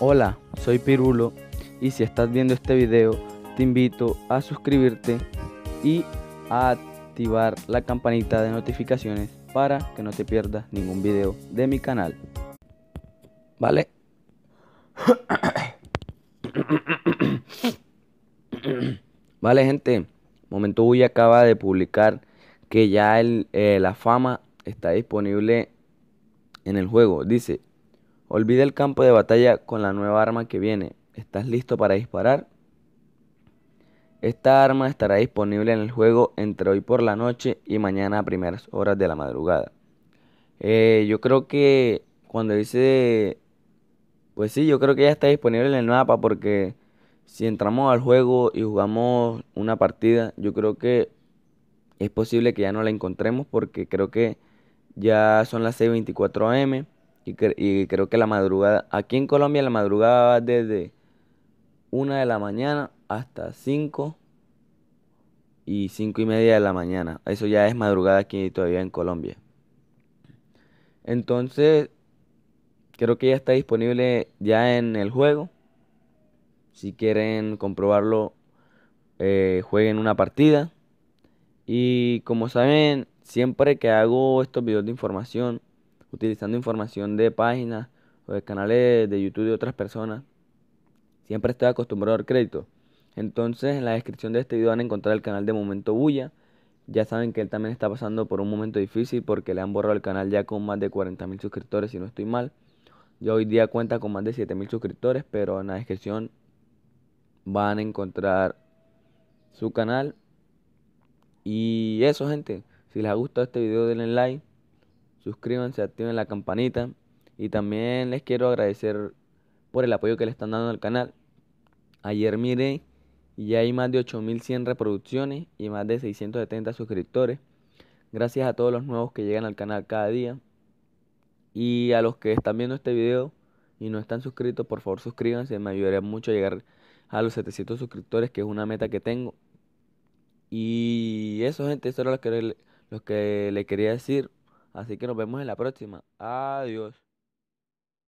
Hola, soy Pirulo y si estás viendo este video te invito a suscribirte y a activar la campanita de notificaciones para que no te pierdas ningún video de mi canal. ¿Vale? Vale gente, Momento Uy acaba de publicar que ya el, eh, la fama está disponible en el juego. Dice, Olvida el campo de batalla con la nueva arma que viene. ¿Estás listo para disparar? Esta arma estará disponible en el juego entre hoy por la noche y mañana a primeras horas de la madrugada. Eh, yo creo que cuando dice... Pues sí, yo creo que ya está disponible en el mapa porque si entramos al juego y jugamos una partida, yo creo que es posible que ya no la encontremos porque creo que ya son las 6.24 am y, creo que la madrugada, aquí en Colombia la madrugada va desde 1 de la mañana hasta 5 y 5 y media de la mañana. Eso ya es madrugada aquí todavía en Colombia. Entonces, creo que ya está disponible ya en el juego. Si quieren comprobarlo, eh, jueguen una partida. Y como saben, siempre que hago estos videos de información, utilizando información de páginas o de canales de YouTube de otras personas, siempre estoy acostumbrado al crédito. Entonces, en la descripción de este video van a encontrar el canal de Momento Bulla. Ya saben que él también está pasando por un momento difícil porque le han borrado el canal ya con más de 40.000 suscriptores, si no estoy mal. yo hoy día cuenta con más de 7.000 mil suscriptores, pero en la descripción van a encontrar su canal. Y eso, gente. Si les ha gustado este video, denle like suscríbanse, activen la campanita y también les quiero agradecer por el apoyo que le están dando al canal. Ayer miré y hay más de 8100 reproducciones y más de 670 suscriptores. Gracias a todos los nuevos que llegan al canal cada día. Y a los que están viendo este video y no están suscritos, por favor suscríbanse. Me ayudaría mucho a llegar a los 700 suscriptores, que es una meta que tengo. Y eso, gente, eso era lo que, lo que le quería decir. Así que nos vemos en la próxima. Adiós.